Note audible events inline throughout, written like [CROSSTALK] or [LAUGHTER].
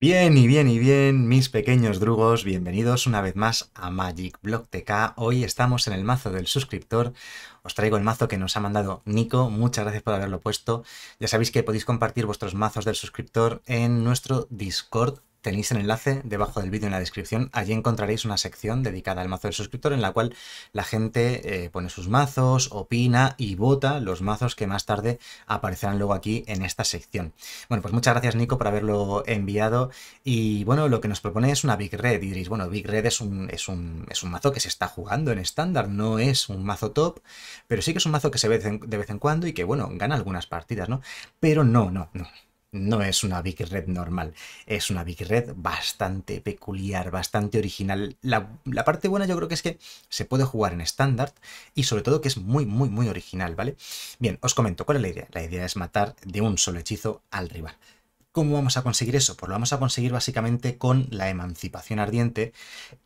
Bien y bien y bien, mis pequeños drugos, bienvenidos una vez más a Magic Block TK. Hoy estamos en el mazo del suscriptor. Os traigo el mazo que nos ha mandado Nico. Muchas gracias por haberlo puesto. Ya sabéis que podéis compartir vuestros mazos del suscriptor en nuestro Discord tenéis el enlace debajo del vídeo en la descripción. Allí encontraréis una sección dedicada al mazo del suscriptor en la cual la gente eh, pone sus mazos, opina y vota los mazos que más tarde aparecerán luego aquí en esta sección. Bueno, pues muchas gracias Nico por haberlo enviado y bueno, lo que nos propone es una Big Red y diréis, bueno, Big Red es es un, es un mazo que se está jugando en estándar, no es un mazo top, pero sí que es un mazo que se ve de vez en cuando y que bueno, gana algunas partidas, ¿no? Pero no, no, no no es una Big Red normal, es una Big Red bastante peculiar, bastante original. La, parte buena yo creo que es que se puede jugar en estándar y sobre todo que es muy, muy, muy original, ¿vale? Bien, os comento cuál es la idea. La idea es matar de un solo hechizo al rival. ¿Cómo vamos a conseguir eso? Pues lo vamos a conseguir básicamente con la emancipación ardiente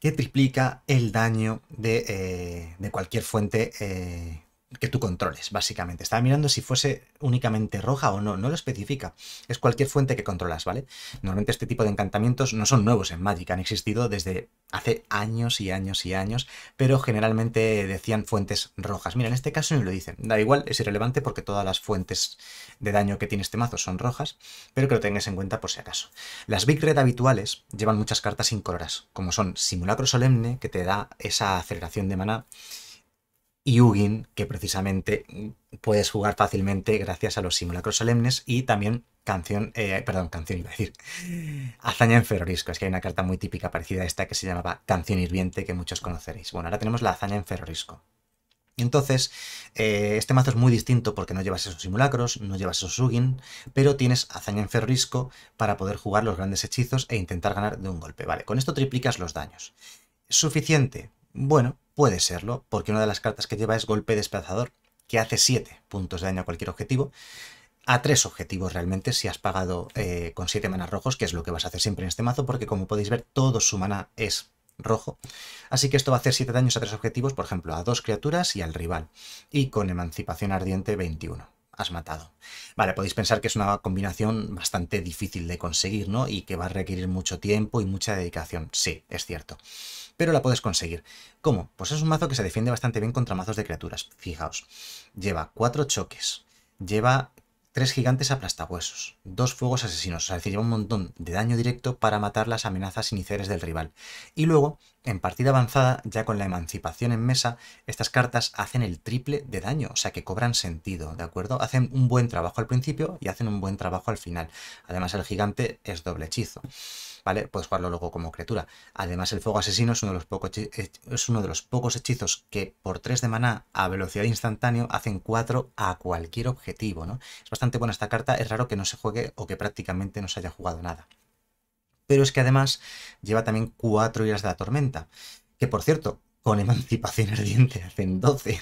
que triplica el daño de, eh, cualquier fuente eh, que tú controles, básicamente. Estaba mirando si fuese únicamente roja o no, no lo especifica. Es cualquier fuente que controlas, ¿vale? Normalmente este tipo de encantamientos no son nuevos en Magic, han existido desde hace años y años y años, pero generalmente decían fuentes rojas. Mira, en este caso no lo dicen. Da igual, es irrelevante porque todas las fuentes de daño que tiene este mazo son rojas, pero que lo tengas en cuenta por si acaso. Las Big Red habituales llevan muchas cartas incoloras, como son Simulacro Solemne, que te da esa aceleración de maná, y que precisamente mm, puedes jugar fácilmente gracias a los simulacros solemnes y también canción, eh, perdón, canción iba a decir, [LAUGHS] hazaña en ferrorisco. Es que hay una carta muy típica parecida a esta que se llamaba Canción Hirviente que muchos conoceréis. Bueno, ahora tenemos la hazaña en ferrorisco. Entonces, eh, este mazo es muy distinto porque no llevas esos simulacros, no llevas esos Ugin, pero tienes hazaña en ferrorisco para poder jugar los grandes hechizos e intentar ganar de un golpe. Vale, con esto triplicas los daños. ¿Suficiente? Bueno, Puede serlo, porque una de las cartas que lleva es golpe desplazador, que hace 7 puntos de daño a cualquier objetivo. A tres objetivos realmente, si has pagado eh, con 7 manas rojos, que es lo que vas a hacer siempre en este mazo, porque como podéis ver, todo su mana es rojo. Así que esto va a hacer 7 daños a tres objetivos, por ejemplo, a dos criaturas y al rival. Y con Emancipación Ardiente 21. Has matado. Vale, podéis pensar que es una combinación bastante difícil de conseguir, ¿no? Y que va a requerir mucho tiempo y mucha dedicación. Sí, es cierto pero la puedes conseguir. ¿Cómo? Pues es un mazo que se defiende bastante bien contra mazos de criaturas. Fijaos, lleva cuatro choques, lleva tres gigantes aplastahuesos, dos fuegos asesinos, o sea, es decir, lleva un montón de daño directo para matar las amenazas iniciales del rival. Y luego, en partida avanzada, ya con la emancipación en mesa, estas cartas hacen el triple de daño, o sea que cobran sentido, ¿de acuerdo? Hacen un buen trabajo al principio y hacen un buen trabajo al final. Además, el gigante es doble hechizo. ¿vale? Puedes jugarlo luego como criatura. Además, el fuego asesino es uno de los, pocos es uno de los pocos hechizos que por 3 de maná a velocidad instantánea hacen 4 a cualquier objetivo, ¿no? Es bastante buena esta carta, es raro que no se juegue o que prácticamente no se haya jugado nada. Pero es que además lleva también 4 iras de la tormenta, que por cierto, con emancipación [LAUGHS] ardiente hacen 12.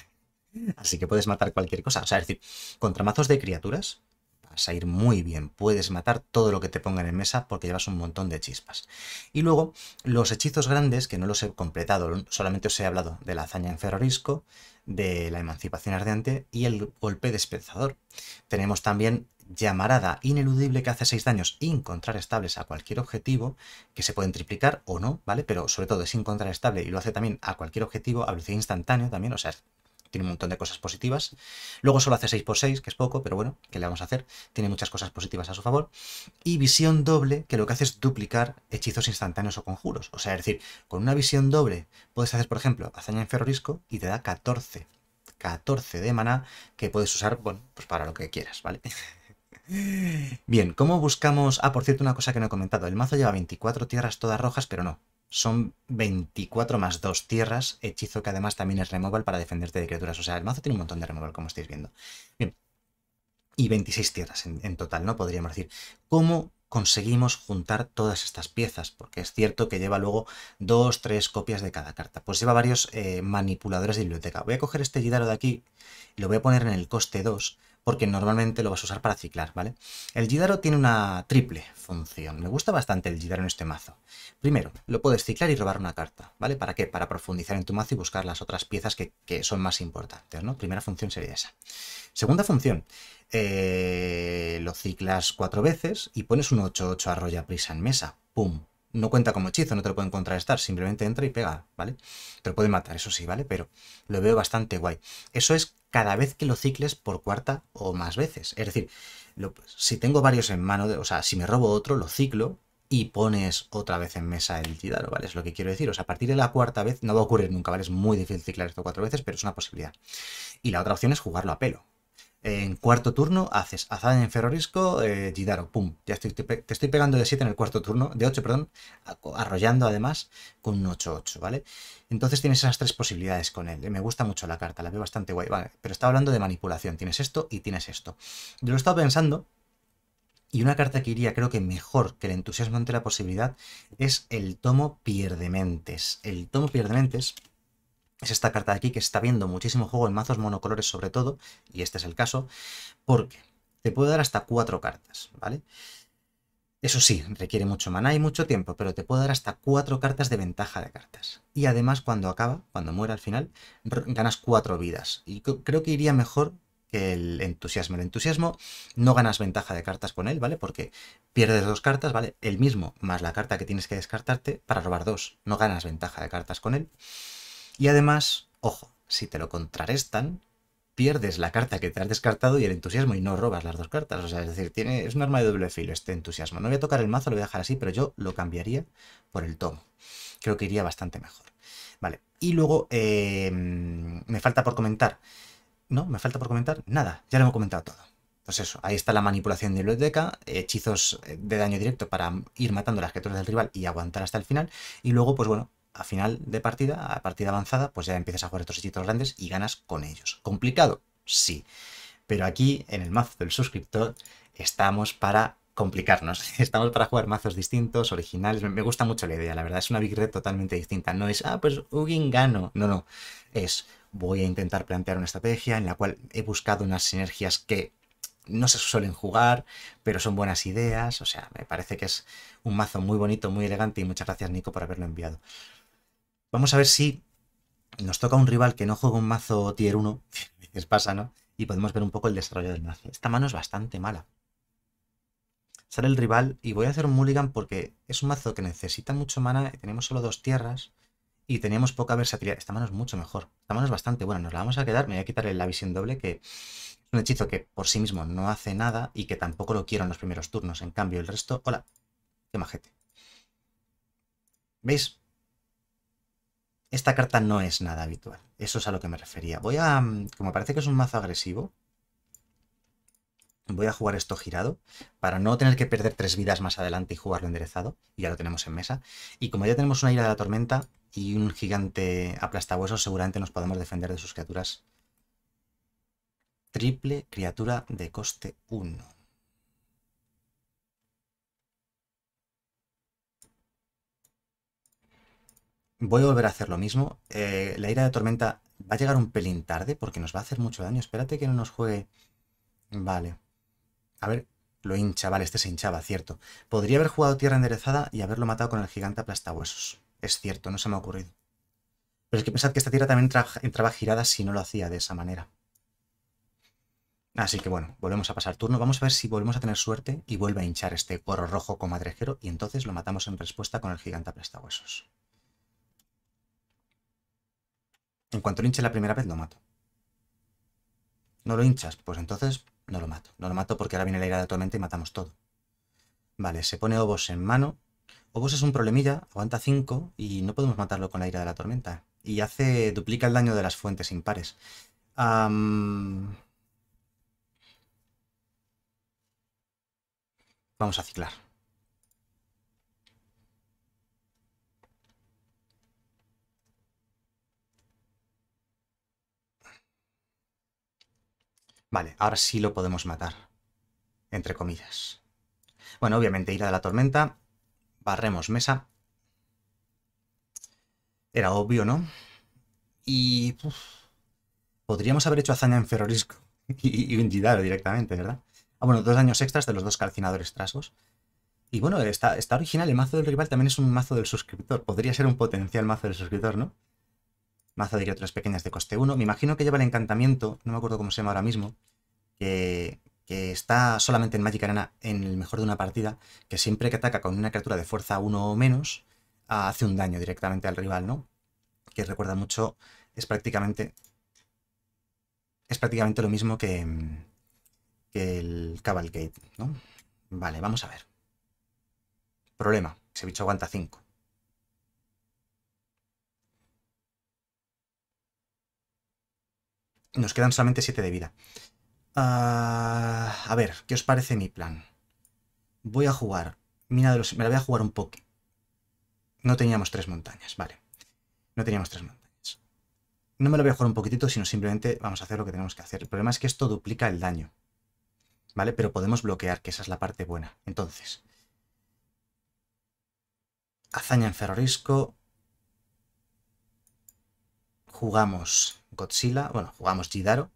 Así que puedes matar cualquier cosa. O sea, es decir, contra mazos de criaturas, vas a ir muy bien. Puedes matar todo lo que te pongan en mesa porque llevas un montón de chispas. Y luego, los hechizos grandes, que no los he completado, solamente os he hablado de la hazaña en Ferrorisco, de la emancipación ardiente y el golpe despensador. Tenemos también llamarada ineludible que hace 6 daños estables a cualquier objetivo, que se pueden triplicar o no, ¿vale? Pero sobre todo es encontrar estable y lo hace también a cualquier objetivo a velocidad instantánea también, o sea, tiene un montón de cosas positivas. Luego solo hace 6x6, que es poco, pero bueno, ¿qué le vamos a hacer? Tiene muchas cosas positivas a su favor. Y visión doble, que lo que hace es duplicar hechizos instantáneos o conjuros. O sea, es decir, con una visión doble puedes hacer, por ejemplo, hazaña en ferrorisco y te da 14. 14 de maná que puedes usar, bueno, pues para lo que quieras, ¿vale? [LAUGHS] Bien, ¿cómo buscamos...? Ah, por cierto, una cosa que no he comentado. El mazo lleva 24 tierras todas rojas, pero no son 24 más 2 tierras, hechizo que además también es removal para defenderte de criaturas. O sea, el mazo tiene un montón de removal, como estáis viendo. Y 26 tierras en, total, ¿no? Podríamos decir. ¿Cómo conseguimos juntar todas estas piezas, porque es cierto que lleva luego 2, 3 copias de cada carta. Pues lleva varios eh, manipuladores de biblioteca. Voy a coger este Gidaro de aquí y lo voy a poner en el coste 2 porque normalmente lo vas a usar para ciclar, ¿vale? El Gidaro tiene una triple función. Me gusta bastante el Gidaro en este mazo. Primero, lo puedes ciclar y robar una carta, ¿vale? ¿Para qué? Para profundizar en tu mazo y buscar las otras piezas que, son más importantes, ¿no? Primera función sería esa. Segunda función, eh, lo ciclas cuatro veces y pones un 8-8 arrolla prisa en mesa. ¡Pum! No cuenta como hechizo, no te lo pueden contrarrestar, simplemente entra y pega, ¿vale? Te lo pueden matar, eso sí, ¿vale? Pero lo veo bastante guay. Eso es cada vez que lo cicles por cuarta o más veces. Es decir, si tengo varios en mano, o sea, si me robo otro, lo ciclo y pones otra vez en mesa el Tidaro, ¿vale? Es lo que quiero decir. O sea, a partir de la cuarta vez no va a ocurrir nunca, ¿vale? Es muy difícil ciclar esto cuatro veces, pero es una posibilidad. Y la otra opción es jugarlo a pelo. En cuarto turno haces Azad en Ferrorisco, eh, Gidaro, pum. Ya te, estoy pegando de 7 en el cuarto turno, de 8, perdón, arrollando además con un 8-8, ¿vale? Entonces tienes esas tres posibilidades con él. ¿eh? Me gusta mucho la carta, la veo bastante guay, ¿vale? Pero estaba hablando de manipulación, tienes esto y tienes esto. Yo lo he estado pensando y una carta que iría, creo que mejor que el entusiasmo ante la posibilidad, es el tomo Pierdementes. El tomo Pierdementes es esta carta de aquí que está viendo muchísimo juego en mazos monocolores sobre todo, y este es el caso, porque te puede dar hasta cuatro cartas, ¿vale? Eso sí, requiere mucho maná y mucho tiempo, pero te puede dar hasta cuatro cartas de ventaja de cartas. Y además, cuando acaba, cuando muera al final, ganas cuatro vidas. Y creo que iría mejor que el entusiasmo. El entusiasmo no ganas ventaja de cartas con él, ¿vale? Porque pierdes dos cartas, ¿vale? El mismo más la carta que tienes que descartarte para robar dos. No ganas ventaja de cartas con él. Y además, ojo, si te lo contrarrestan, pierdes la carta que te has descartado y el entusiasmo y no robas las dos cartas. O sea, es decir, tiene, es un arma de doble filo este entusiasmo. No voy a tocar el mazo, lo voy a dejar así, pero yo lo cambiaría por el tomo. Creo que iría bastante mejor. Vale, y luego em, me falta por comentar. ¿No? ¿Me falta por comentar? Nada, ya lo hemos comentado todo. Entonces pues eso, ahí está la manipulación de biblioteca, hechizos eh, de daño directo para ir matando las criaturas del rival y aguantar hasta el final. Y luego, pues bueno, a final de partida, a partida avanzada, pues ya empiezas a jugar estos hechizos grandes y ganas con ellos. ¿Complicado? Sí. Pero aquí, en el mazo del suscriptor, estamos para complicarnos. [LAUGHS] Estamos para jugar mazos distintos, originales. Me gusta mucho la idea, la verdad. Es una big red totalmente distinta. No es, ah, pues Ugin gano. No, no. Es, voy a intentar plantear una estrategia en la cual he buscado unas sinergias que no se suelen jugar, pero son buenas ideas. O sea, me parece que es un mazo muy bonito, muy elegante y muchas gracias Nico por haberlo enviado. Vamos a ver si nos toca un rival que no juega un mazo tier 1, [LAUGHS] es pasa, ¿no? Y podemos ver un poco el desarrollo del mazo. Esta mano es bastante mala. Sale el rival y voy a hacer un mulligan porque es un mazo que necesita mucho mana, tenemos solo dos tierras y teníamos poca versatilidad. Esta mano es mucho mejor. Esta mano es bastante buena, nos la vamos a quedar. Me voy a quitar el visión doble que es un hechizo que por sí mismo no hace nada y que tampoco lo quiero en los primeros turnos. En cambio, el resto... ¡Hola! ¡Qué majete! ¿Veis? Esta carta no es nada habitual. Eso es a lo que me refería. Voy a... Mm, como parece que es un mazo agresivo, voy a jugar esto girado para no tener que perder tres vidas más adelante y jugarlo enderezado. Y ya lo tenemos en mesa. Y como ya tenemos una ira de la tormenta y un gigante aplastabuesos, seguramente nos podemos defender de sus criaturas. Triple criatura de coste 1. Voy a volver a hacer lo mismo. Eh, la ira de tormenta va a llegar un pelín tarde porque nos va a hacer mucho daño. Espérate que no nos juegue... Vale. A ver, lo hincha, vale, este se hinchaba, cierto. Podría haber jugado tierra enderezada y haberlo matado con el gigante aplastahuesos. Es cierto, no se me ha ocurrido. Pero es que pensad que esta tierra también entraba girada si no lo hacía de esa manera. Así que bueno, volvemos a pasar turno. Vamos a ver si volvemos a tener suerte y vuelve a hinchar este coro rojo comadrejero y entonces lo matamos en respuesta con el gigante aplastahuesos. En cuanto lo hinche la primera vez, lo mato. ¿No lo hinchas? Pues entonces no lo mato. No lo mato porque ahora viene la ira de la tormenta y matamos todo. Vale, se pone ovos en mano. Obos es un problemilla, aguanta 5 y no podemos matarlo con la ira de la tormenta. Y hace, duplica el daño de las fuentes impares. Vamos a ciclar. Vale, ahora sí lo podemos matar. Entre comillas. Bueno, obviamente, ira de la tormenta. Barremos mesa. Era obvio, ¿no? Y... podríamos haber hecho hazaña en Ferrorisco [LAUGHS] y, un directamente, ¿verdad? Ah, bueno, dos daños extras de los dos calcinadores trasgos. Y bueno, está, está original. El mazo del rival también es un mazo del suscriptor. Podría ser un potencial mazo del suscriptor, ¿no? Maza de criaturas pequeñas de coste 1. Me imagino que lleva el encantamiento, no me acuerdo cómo se llama ahora mismo, que, está solamente en Magic Arena en el mejor de una partida, que siempre que ataca con una criatura de fuerza 1 o menos, ah, hace un daño directamente al rival, ¿no? Que recuerda mucho, es prácticamente, es prácticamente lo mismo que, que el Cavalcade, ¿no? Vale, vamos a ver. Problema, ese bicho aguanta 5. Nos quedan solamente 7 de vida. Ah, a ver, ¿qué os parece mi plan? Voy a jugar. Me la voy a jugar un poco. No teníamos tres montañas, vale. No teníamos tres montañas. No me la voy a jugar un poquitito, sino simplemente vamos a hacer lo que tenemos que hacer. El problema es que esto duplica el daño. ¿Vale? Pero podemos bloquear, que esa es la parte buena. Entonces. Hazaña en ferrorisco. Jugamos Godzilla, bueno, jugamos Jidaro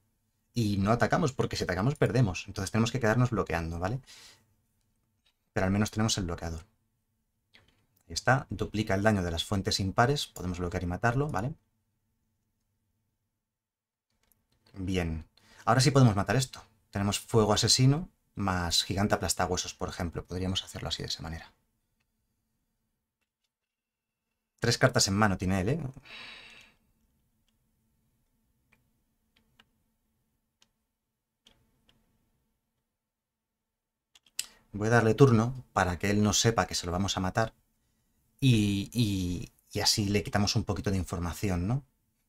y no atacamos, porque si atacamos perdemos. Entonces tenemos que quedarnos bloqueando, ¿vale? Pero al menos tenemos el bloqueador. Ahí está, duplica el daño de las fuentes impares, podemos bloquear y matarlo, ¿vale? Bien, ahora sí podemos matar esto. Tenemos fuego asesino más gigante huesos, por ejemplo. Podríamos hacerlo así de esa manera. Tres cartas en mano tiene él, ¿eh? Voy a darle turno para que él no sepa que se lo vamos a matar y, así le quitamos un poquito de información, ¿no?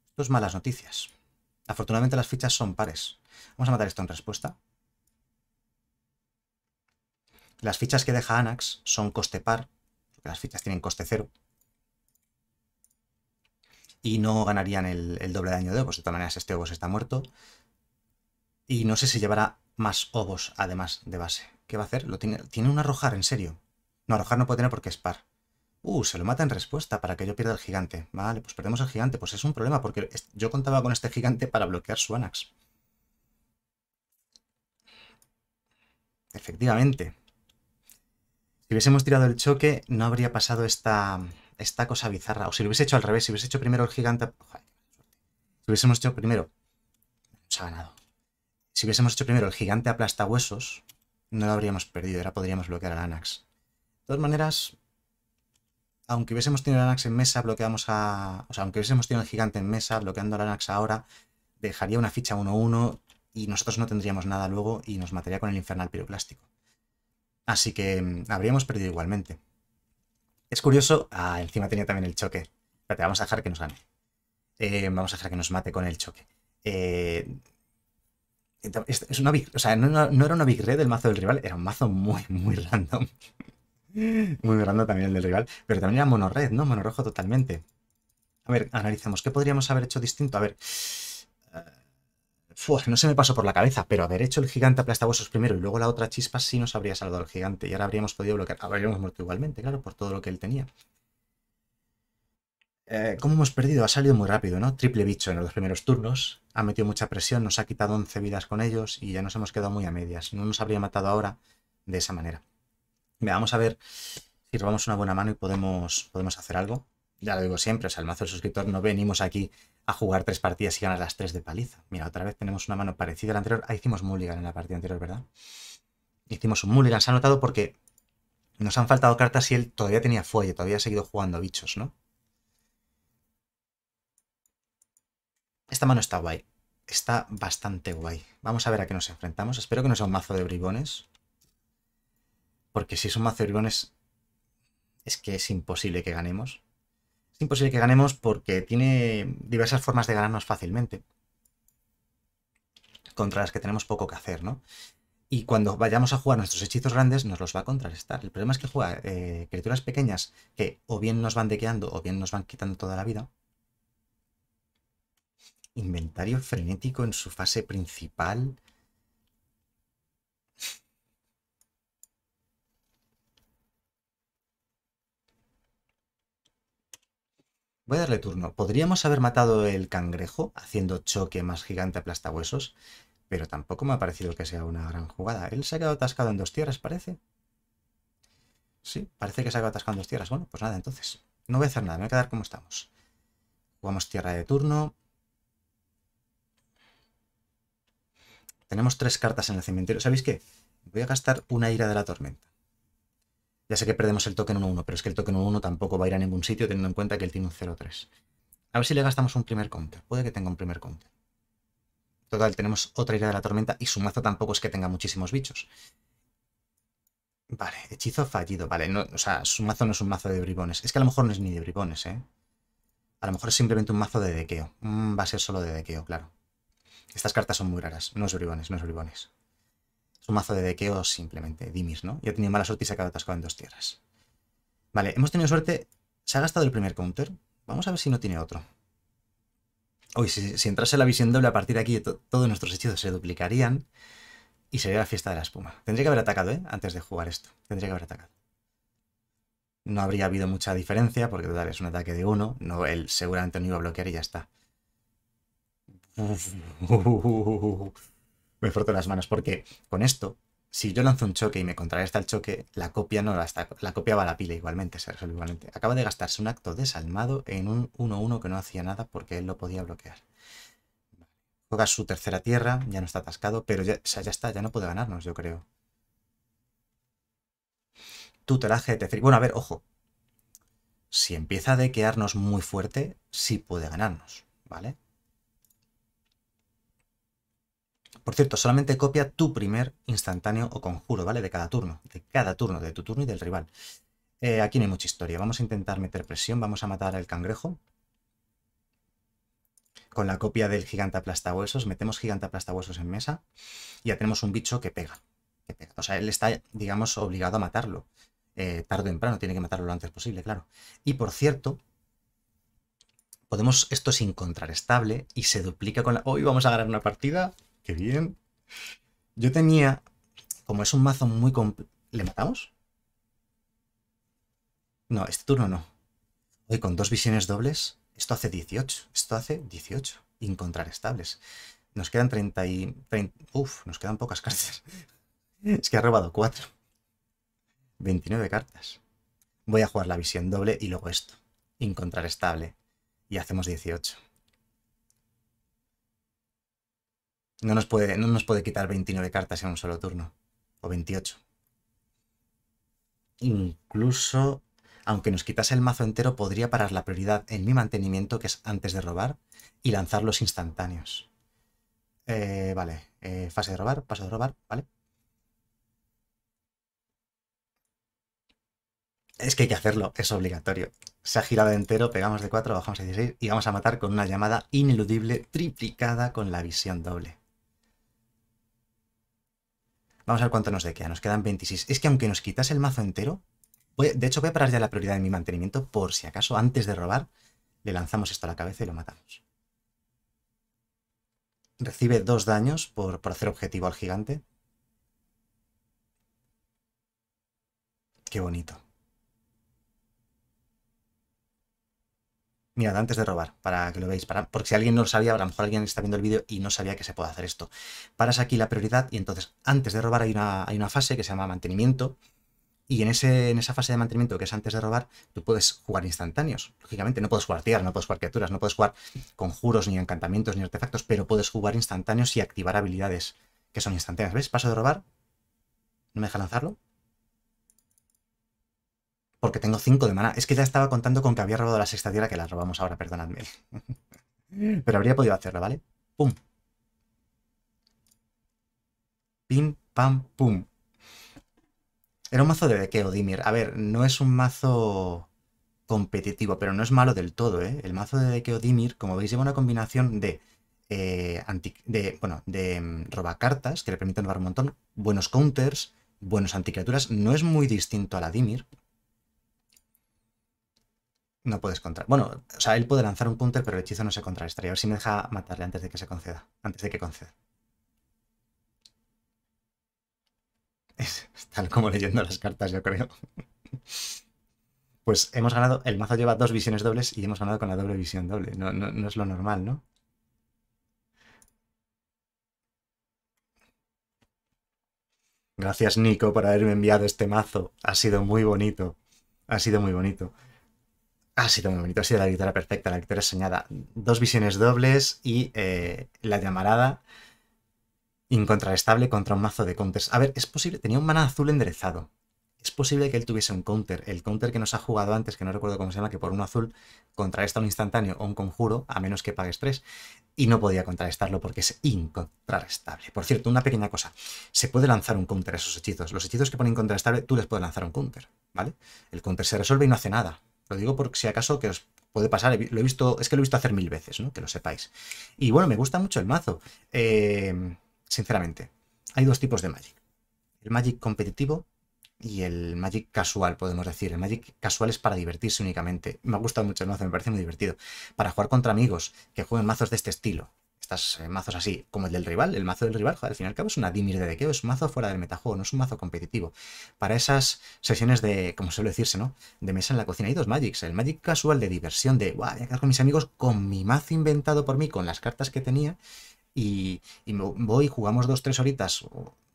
Esto malas noticias. Afortunadamente las fichas son pares. Vamos a matar esto en respuesta. Las fichas que deja Anax son coste par, porque las fichas tienen coste cero. Y no ganarían el, doble daño de ovos. De todas maneras, este ovos está muerto. Y no sé si llevará más ovos además de base. ¿Qué va a hacer? tiene, un arrojar, en serio. No, arrojar no puede tener porque es par. Uh, se lo mata en respuesta para que yo pierda el gigante. Vale, pues perdemos el gigante. Pues es un problema porque yo contaba con este gigante para bloquear su Anax. Efectivamente. Si hubiésemos tirado el choque, no habría pasado esta, esta cosa bizarra. O si lo hubiese hecho al revés, si hubiese hecho primero el gigante... si hubiésemos hecho primero... Se ha ganado. Si hubiésemos hecho primero el gigante aplasta huesos, no lo habríamos perdido, ahora podríamos bloquear al Anax. De todas maneras, aunque hubiésemos tenido el Anax en mesa, bloqueamos a... O sea, aunque hubiésemos tenido el gigante en mesa, bloqueando al Anax ahora, dejaría una ficha 1-1 y nosotros no tendríamos nada luego y nos mataría con el infernal piroplástico. Así que mm, habríamos perdido igualmente. Es curioso... Ah, encima tenía también el choque. Espérate, vamos a dejar que nos gane. Eh, vamos a dejar que nos mate con el choque. Eh, es una o sea, no, era una big red el mazo del rival, era un mazo muy, muy random. muy random también el del rival, pero también era mono red, ¿no? Mono rojo totalmente. A ver, analicemos. ¿Qué podríamos haber hecho distinto? A ver. Eh, no se me pasó por la cabeza, pero haber hecho el gigante aplastabuesos primero y luego la otra chispa sí nos habría salvado el gigante y ahora habríamos podido bloquear. Habríamos muerto igualmente, claro, por todo lo que él tenía. Eh, ¿Cómo hemos perdido? Ha salido muy rápido, ¿no? Triple bicho en los dos primeros turnos. Ha metido mucha presión, nos ha quitado 11 vidas con ellos y ya nos hemos quedado muy a medias. No nos habría matado ahora de esa manera. vamos a ver si robamos una buena mano y podemos, podemos hacer algo. Ya lo digo siempre, o sea, el mazo del suscriptor no venimos aquí a jugar tres partidas y ganar las tres de paliza. Mira, otra vez tenemos una mano parecida a la anterior. Ah, hicimos mulligan en la partida anterior, ¿verdad? Hicimos un mulligan, se ha notado porque nos han faltado cartas y él todavía tenía fuelle, todavía ha seguido jugando bichos, ¿no? Esta mano está guay. Está bastante guay. Vamos a ver a qué nos enfrentamos. Espero que no sea un mazo de bribones. Porque si es un mazo de bribones, es que es imposible que ganemos. Es imposible que ganemos porque tiene diversas formas de ganarnos fácilmente. Contra las que tenemos poco que hacer, ¿no? Y cuando vayamos a jugar nuestros hechizos grandes, nos los va a contrarrestar. El problema es que juega eh, criaturas pequeñas que o bien nos van dequeando o bien nos van quitando toda la vida. Inventario frenético en su fase principal. Voy a darle turno. Podríamos haber matado el cangrejo haciendo choque más gigante huesos, pero tampoco me ha parecido que sea una gran jugada. Él se ha quedado atascado en dos tierras, parece. Sí, parece que se ha quedado atascado en dos tierras. Bueno, pues nada, entonces. No voy a hacer nada, me voy a quedar como estamos. Jugamos tierra de turno. Tenemos tres cartas en el cementerio. ¿Sabéis qué? Voy a gastar una ira de la tormenta. Ya sé que perdemos el token 1-1, pero es que el token 1-1 tampoco va a ir a ningún sitio teniendo en cuenta que él tiene un 0-3. A ver si le gastamos un primer counter. Puede que tenga un primer counter. Total, tenemos otra ira de la tormenta y su mazo tampoco es que tenga muchísimos bichos. Vale, hechizo fallido, vale. o sea, su mazo no es un mazo de bribones. Es que a lo mejor no es ni de bribones, ¿eh? A lo mejor es simplemente un mazo de dequeo. Mm, va a ser solo de dequeo, claro. Estas cartas son muy raras, no es bribones, no es bribones. Es un mazo de dequeo simplemente, Dimis, ¿no? Ya ha tenido mala suerte y se ha quedado atascado en dos tierras. Vale, hemos tenido suerte. Se ha gastado el primer counter. Vamos a ver si no tiene otro. Hoy si, entrase la visión doble a partir de aquí, todos nuestros hechizos se duplicarían y sería la fiesta de la espuma. Tendría que haber atacado, ¿eh? Antes de jugar esto. Tendría que haber atacado. No habría habido mucha diferencia porque, total, es un ataque de uno. No, él seguramente no iba a bloquear y ya está me froto las manos porque con esto, si yo lanzo un choque y me contrarresta el choque, la copia no la está, la copia va a la pila igualmente, se resuelve igualmente. Acaba de gastarse un acto desalmado en un 1-1 que no hacía nada porque él lo podía bloquear. Juega su tercera tierra, ya no está atascado, pero ya, está, ya no puede ganarnos, yo creo. Tutelaje de Bueno, a ver, ojo. Si empieza a dequearnos muy fuerte, sí puede ganarnos, ¿vale? Por cierto, solamente copia tu primer instantáneo o conjuro, ¿vale? De cada turno, de cada turno, de tu turno y del rival. Eh, aquí no hay mucha historia. Vamos a intentar meter presión, vamos a matar al cangrejo. Con la copia del gigante aplastahuesos, metemos gigante huesos en mesa y ya tenemos un bicho que pega. O sea, él está, digamos, obligado a matarlo. Tardo eh, tarde o temprano, tiene que matarlo lo antes posible, claro. Y por cierto, podemos, esto es sin y se duplica con la... Hoy vamos a ganar una partida Qué bien. Yo tenía, como es un mazo muy... ¿Le matamos? No, este turno no. Hoy con dos visiones dobles, esto hace 18. Esto hace 18. estables. Nos quedan 30 y... uf, nos quedan pocas [LAUGHS] cartas. es que ha robado 4. 29 cartas. Voy a jugar la visión doble y luego esto. Encontrar estable. Y hacemos 18. No nos puede, no nos puede quitar 29 cartas en un solo turno. O 28. Incluso, aunque nos quitase el mazo entero, podría parar la prioridad en mi mantenimiento, que es antes de robar, y lanzar los instantáneos. Eh, vale, eh, fase de robar, paso de robar, ¿vale? Es que hay que hacerlo, es obligatorio. Se ha girado entero, pegamos de 4, bajamos a 16 y vamos a matar con una llamada ineludible triplicada con la visión doble. Vamos a ver cuánto nos queda. Nos quedan 26. Es que aunque nos quitas el mazo entero, de hecho voy a parar ya la prioridad de mi mantenimiento por si acaso antes de robar le lanzamos esto a la cabeza y lo matamos. Recibe dos daños por, por hacer objetivo al gigante. Qué bonito. Mirad, antes de robar, para que lo veáis, para, porque si alguien no lo sabía, a lo mejor alguien está viendo el vídeo y no sabía que se puede hacer esto. Paras aquí la prioridad y entonces antes de robar hay una, hay una fase que se llama mantenimiento y en, ese, en esa fase de mantenimiento que es antes de robar, tú puedes jugar instantáneos. Lógicamente, no puedes jugar tierras, no puedes jugar criaturas, no puedes jugar conjuros, ni encantamientos, ni artefactos, pero puedes jugar instantáneos y activar habilidades que son instantáneas. ¿Ves? Paso de robar, no me deja lanzarlo, porque tengo 5 de mana. Es que ya estaba contando con que había robado la sexta tierra, que la robamos ahora, perdonadme. [LAUGHS] Pero habría podido hacerlo, ¿vale? ¡Pum! Pim, pam, pum. Era un mazo de bequeo, Dimir. A ver, no es un mazo competitivo, pero no es malo del todo, ¿eh? El mazo de Dekeo Dimir, como veis, lleva una combinación de, eh, bueno, de mm, robacartas, que le permiten robar un montón, buenos counters, buenos anticriaturas. No es muy distinto a la Dimir, no puedes contra. Bueno, o sea, él puede lanzar un punter, pero el hechizo no se contrarrestaría. A ver si me deja matarle antes de que se conceda. Antes de que conceda. [LAUGHS] Es tal como leyendo las cartas, yo creo. Pues hemos ganado. El mazo lleva dos visiones dobles y hemos ganado con la doble visión doble. No, no es lo normal, ¿no? Gracias, Nico, por haberme enviado este mazo. Ha sido muy bonito. Ha sido muy bonito ha ah, sido muy bonito, ha sido la victoria perfecta, la victoria soñada. Dos visiones dobles y eh, la llamarada incontrastable contra un mazo de counters. A ver, es posible, tenía un mana azul enderezado. Es posible que él tuviese un counter. El counter que nos ha jugado antes, que no recuerdo cómo se llama, que por un azul contrarresta un instantáneo o un conjuro, a menos que pagues tres, y no podía contrarrestarlo porque es incontrastable. Por cierto, una pequeña cosa. Se puede lanzar un counter a esos hechizos. Los hechizos que ponen contrarrestable, tú les puedes lanzar un counter, ¿vale? El counter se resuelve y no hace nada. Lo digo por si acaso que os puede pasar. Lo he visto, es que lo he visto hacer mil veces, ¿no? Que lo sepáis. Y bueno, me gusta mucho el mazo. Em, sinceramente, hay dos tipos de Magic. El Magic competitivo y el Magic casual, podemos decir. El Magic casual es para divertirse únicamente. Me ha gustado mucho el mazo, me parece muy divertido. Para jugar contra amigos que jueguen mazos de este estilo. Estas eh, mazos así, como el del rival. El mazo del rival, al fin y al cabo, es una dimir de dequeo, es un mazo fuera del metajuego, no es un mazo competitivo. Para esas sesiones de, como suele decirse, ¿no? De mesa en la cocina hay dos Magics. El Magic casual de diversión, de, guau, voy a quedar con mis amigos con mi mazo inventado por mí, con las cartas que tenía. Y, y voy, jugamos dos, tres horitas,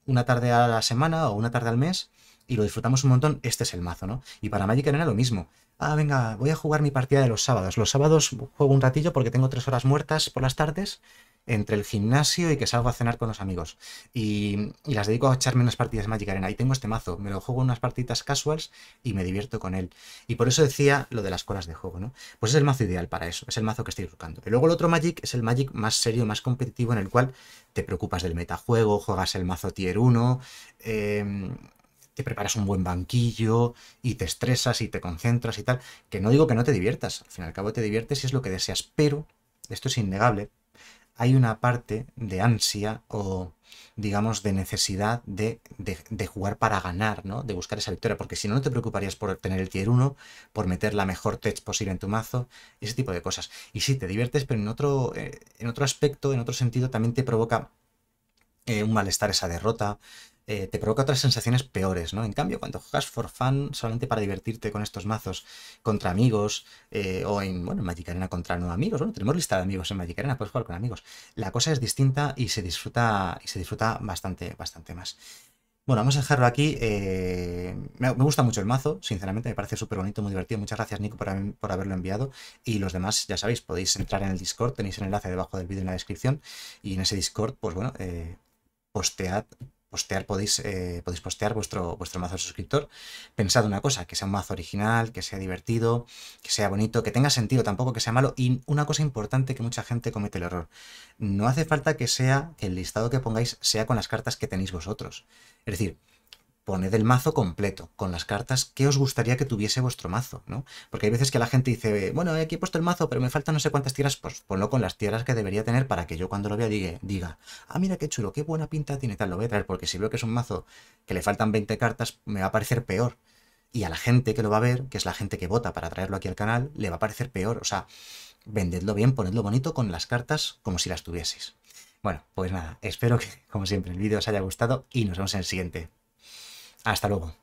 una tarde a la semana o una tarde al mes, y lo disfrutamos un montón. Este es el mazo, ¿no? Y para Magic Arena lo mismo ah, venga, voy a jugar mi partida de los sábados. Los sábados juego un ratillo porque tengo tres horas muertas por las tardes entre el gimnasio y que salgo a cenar con los amigos. Y, las dedico a echarme unas partidas Magic Arena. Ahí tengo este mazo, me lo juego unas partidas casuals y me divierto con él. Y por eso decía lo de las colas de juego, ¿no? Pues es el mazo ideal para eso, es el mazo que estoy buscando. Y luego el otro Magic es el Magic más serio, más competitivo, en el cual te preocupas del metajuego, juegas el mazo tier 1, eh, te preparas un buen banquillo y te estresas y te concentras y tal. Que no digo que no te diviertas, al fin y al cabo te diviertes y es lo que deseas, pero, esto es innegable, hay una parte de ansia o digamos, de necesidad de, jugar para ganar, ¿no? De buscar esa victoria, porque si no, no te preocuparías por tener el tier 1, por meter la mejor tech posible en tu mazo, ese tipo de cosas. Y sí, te diviertes, pero en otro, eh, en otro aspecto, en otro sentido, también te provoca eh, un malestar esa derrota, eh, te provoca otras sensaciones peores, ¿no? En cambio, cuando juegas for fun, solamente para divertirte con estos mazos contra amigos, eh, o en, bueno, Magic Arena contra nuevos amigos, bueno, tenemos lista de amigos en Magic Arena, puedes jugar con amigos. La cosa es distinta y se disfruta, y se disfruta bastante, bastante más. Bueno, vamos a dejarlo aquí. Eh, me gusta mucho el mazo, sinceramente, me parece súper bonito, muy divertido. Muchas gracias, Nico, por, haberlo enviado. Y los demás, ya sabéis, podéis entrar en el Discord, tenéis el enlace debajo del vídeo en la descripción. Y en ese Discord, pues bueno, postead postear, podéis, eh, podéis postear vuestro, vuestro mazo suscriptor. Pensad una cosa, que sea un mazo original, que sea divertido, que sea bonito, que tenga sentido, tampoco que sea malo. Y una cosa importante que mucha gente comete el error, no hace falta que sea que el listado que pongáis sea con las cartas que tenéis vosotros. Es decir, poned el mazo completo, con las cartas que os gustaría que tuviese vuestro mazo, ¿no? Porque hay veces que la gente dice, bueno, eh, aquí he puesto el mazo, pero me faltan no sé cuántas tiras, pues ponlo con las tierras que debería tener para que yo cuando lo vea diga, diga ah, mira qué chulo, qué buena pinta tiene tal, lo voy a traer, porque si veo que es un mazo que le faltan 20 cartas, me va a parecer peor. Y a la gente que lo va a ver, que es la gente que vota para traerlo aquí al canal, le va a parecer peor. O sea, vendedlo bien, ponedlo bonito con las cartas como si las tuvieseis. Bueno, pues nada, espero que, como siempre, el vídeo os haya gustado y nos vemos en el siguiente. Hasta luego.